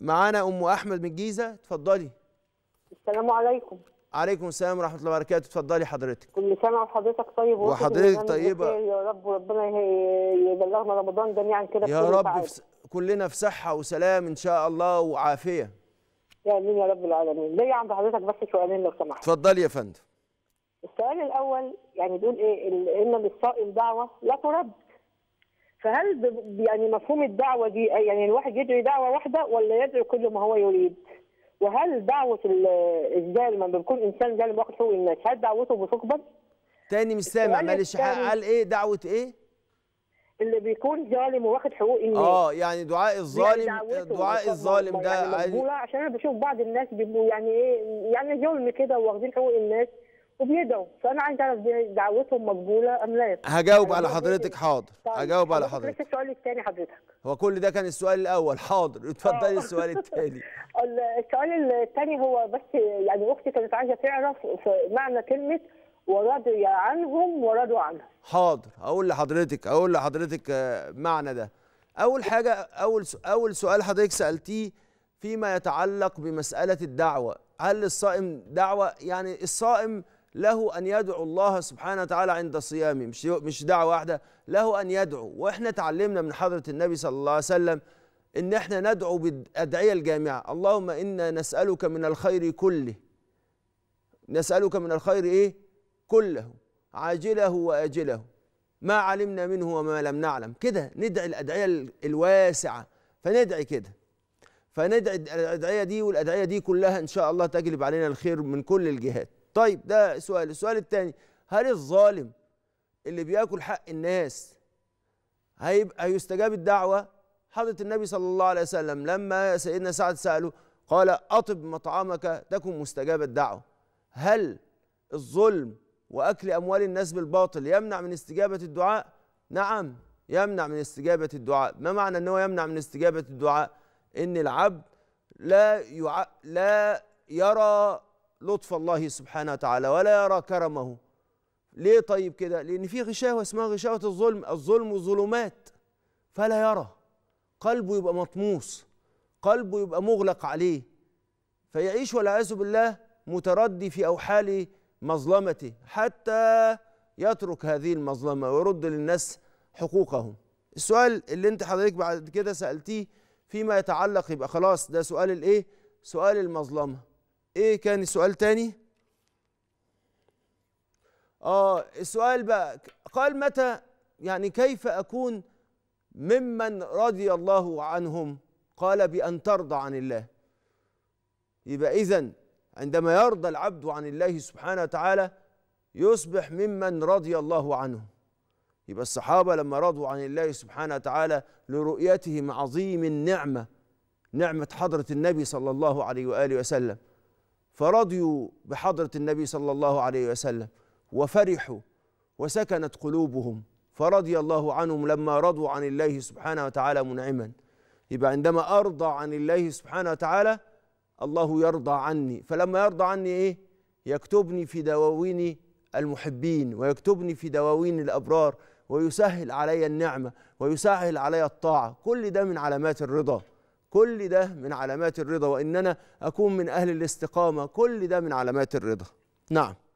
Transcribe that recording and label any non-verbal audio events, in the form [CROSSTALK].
معانا ام احمد من الجيزه اتفضلي السلام عليكم عليكم السلام ورحمه الله وبركاته اتفضلي حضرتك كل سنه وحضرتك طيب وحضرتك طيبه يا رب وربنا يبلغنا رمضان جميعا كده يا رب في كلنا في صحه وسلام ان شاء الله وعافيه يا امين يا رب العالمين ليا عند حضرتك بس سؤالين لو سمحت اتفضلي يا فندم السؤال الاول يعني بيقول ايه ان للصائم دعوه لا ترد فهل يعني مفهوم الدعوه دي يعني الواحد يدعي دعوه واحده ولا يدعي كل ما هو يريد؟ وهل دعوه ازاي لما بيكون انسان ظالم واخد حقوق الناس هل دعوته بتقبل؟ تاني مش سامع معلش قال ايه دعوه ايه؟ اللي بيكون ظالم واخد حقوق الناس اه يعني دعاء يعني الظالم آه، دعاء الظالم ده يعني عشان انا بشوف بعض الناس بيبقوا يعني ايه يعني ظلم كده واخدين حقوق الناس وبيدعوا فانا عايز اعرف دعوتهم مقبوله ام لا هجاوب على يعني حضرتك حاضر طيب. هجاوب على حضرتك لسه السؤال الثاني حضرتك هو كل ده كان السؤال الاول حاضر اتفضلي آه. السؤال الثاني [LAUGHS] السؤال الثاني هو بس يعني اختي كانت عايزه تعرف معنى كلمه ورضي عنهم ورضوا عنها حاضر اقول لحضرتك اقول لحضرتك آه، معنى ده اول حاجه اول اول سؤال حضرتك سالتيه فيما يتعلق بمساله الدعوه هل الصائم دعوه يعني الصائم له ان يدعو الله سبحانه وتعالى عند صيامه مش مش دعوه واحده له ان يدعو واحنا تعلمنا من حضره النبي صلى الله عليه وسلم ان احنا ندعو بالادعيه الجامعه اللهم انا نسالك من الخير كله نسالك من الخير ايه كله عاجله واجله ما علمنا منه وما لم نعلم كده ندعي الادعيه الواسعه فندعي كده فندعي الادعيه دي والادعيه دي كلها ان شاء الله تجلب علينا الخير من كل الجهات طيب ده سؤال السؤال الثاني هل الظالم اللي بياكل حق الناس هيبقى هيستجاب الدعوه حضره النبي صلى الله عليه وسلم لما سيدنا سعد ساله قال اطب مطعمك تكن مستجاب الدعوه هل الظلم واكل اموال الناس بالباطل يمنع من استجابه الدعاء نعم يمنع من استجابه الدعاء ما معنى ان هو يمنع من استجابه الدعاء ان العبد لا يع... لا يرى لطف الله سبحانه وتعالى ولا يرى كرمه ليه طيب كده لأن في غشاوة اسمها غشاوة الظلم الظلم ظلمات فلا يرى قلبه يبقى مطموس قلبه يبقى مغلق عليه فيعيش والعياذ بالله متردي في أوحال مظلمته حتى يترك هذه المظلمة ويرد للناس حقوقهم السؤال اللي انت حضرتك بعد كده سألتيه فيما يتعلق يبقى خلاص ده سؤال الايه سؤال المظلمه ايه كان السؤال تاني اه السؤال بقى قال متى يعني كيف اكون ممن رضي الله عنهم قال بان ترضى عن الله يبقى اذا عندما يرضى العبد عن الله سبحانه وتعالى يصبح ممن رضي الله عنه يبقى الصحابة لما رضوا عن الله سبحانه وتعالى لرؤيتهم عظيم النعمة نعمة حضرة النبي صلى الله عليه وآله وسلم فرضيوا بحضرة النبي صلى الله عليه وسلم وفرحوا وسكنت قلوبهم فرضي الله عنهم لما رضوا عن الله سبحانه وتعالى منعما يبقى عندما أرضى عن الله سبحانه وتعالى الله يرضى عني فلما يرضى عني إيه يكتبني في دواوين المحبين ويكتبني في دواوين الأبرار ويسهل علي النعمة ويسهل علي الطاعة كل ده من علامات الرضا كل ده من علامات الرضا وإن أنا أكون من أهل الاستقامة كل ده من علامات الرضا نعم